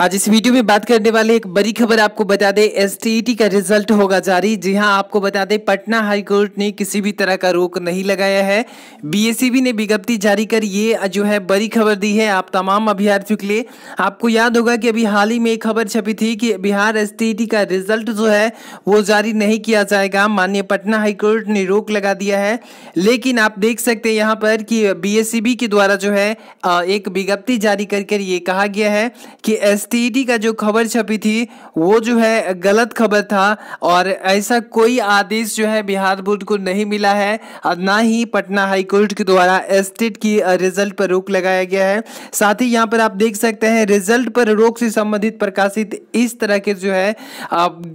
आज इस वीडियो में बात करने वाले एक बड़ी खबर आपको बता दें एस e का रिजल्ट होगा जारी जी हां आपको बता दें पटना हाई कोर्ट ने किसी भी तरह का रोक नहीं लगाया है बी ने विज्ञप्ति जारी कर ये जो है बड़ी खबर दी है आप तमाम अभ्यर्थियों के लिए आपको याद होगा कि अभी हाल ही में एक खबर छपी थी कि बिहार एस e का रिजल्ट जो है वो जारी नहीं किया जाएगा माननीय पटना हाईकोर्ट ने रोक लगा दिया है लेकिन आप देख सकते हैं यहाँ पर कि बी के द्वारा जो है एक विज्ञप्ति जारी करके ये कहा गया है कि एस एसटीडी का जो खबर छपी थी वो जो है गलत खबर था और ऐसा कोई आदेश जो है बिहार बोर्ड को नहीं मिला है और ना ही पटना हाईकोर्ट के द्वारा एसटेट की रिजल्ट पर रोक लगाया गया है साथ ही यहाँ पर आप देख सकते हैं रिजल्ट पर रोक से संबंधित प्रकाशित इस तरह के जो है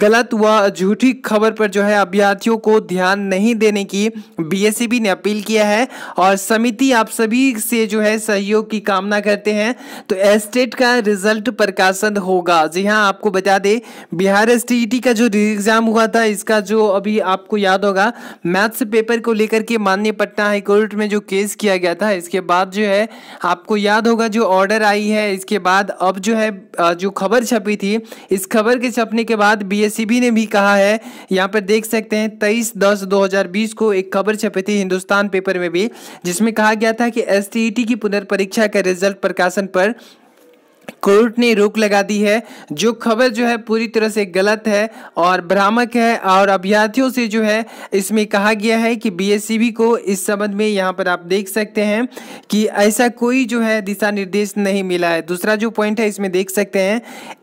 गलत व झूठी खबर पर जो है अभ्यर्थियों को ध्यान नहीं देने की बीएसईबी ने अपील किया है और समिति आप सभी से जो है सहयोग की कामना करते हैं तो एस्टेट का रिजल्ट पर प्रकाशन होगा जी हाँ आपको बता दें बिहार एस e का जो री एग्ज़ाम हुआ था इसका जो अभी आपको याद होगा मैथ्स पेपर को लेकर के माननीय पटना हाईकोर्ट में जो केस किया गया था इसके बाद जो है आपको याद होगा जो ऑर्डर आई है इसके बाद अब जो है जो खबर छपी थी इस खबर के छपने के बाद बी e ने भी कहा है यहाँ पर देख सकते हैं तेईस दस दो को एक खबर छपी थी हिंदुस्तान पेपर में भी जिसमें कहा गया था कि एस e की पुनर्परीक्षा का रिजल्ट प्रकाशन पर कोर्ट ने रोक लगा दी है जो खबर जो है पूरी तरह से गलत है और भ्रामक है और अभ्यर्थियों से जो है इसमें कहा गया है कि बीएससीबी को इस संबंध में यहाँ पर आप देख सकते हैं कि ऐसा कोई जो है दिशा निर्देश नहीं मिला है दूसरा जो पॉइंट है इसमें देख सकते हैं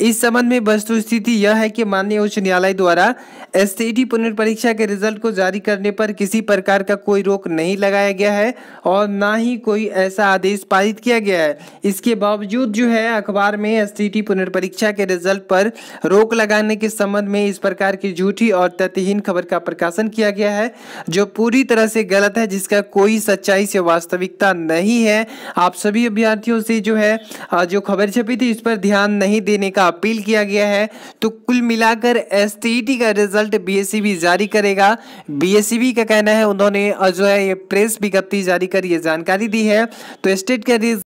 इस संबंध में वस्तु स्थिति यह है कि माननीय उच्च न्यायालय द्वारा एस पुनर्परीक्षा के रिजल्ट को जारी करने पर किसी प्रकार का कोई रोक नहीं लगाया गया है और ना ही कोई ऐसा आदेश पारित किया गया है इसके बावजूद जो है अखबार अखबार में एस पुनर्परीक्षा के रिजल्ट पर रोक लगाने के संबंध में इस प्रकार की झूठी और तथ्यहीन खबर का प्रकाशन किया गया है जो पूरी तरह से गलत है जिसका कोई सच्चाई से वास्तविकता नहीं है आप सभी अभ्यर्थियों से जो है जो खबर छपी थी इस पर ध्यान नहीं देने का अपील किया गया है तो कुल मिलाकर एस का रिजल्ट बी e जारी करेगा बी e का कहना है उन्होंने जो है ये प्रेस विज्ञप्ति जारी कर ये जानकारी दी है तो स्टेट का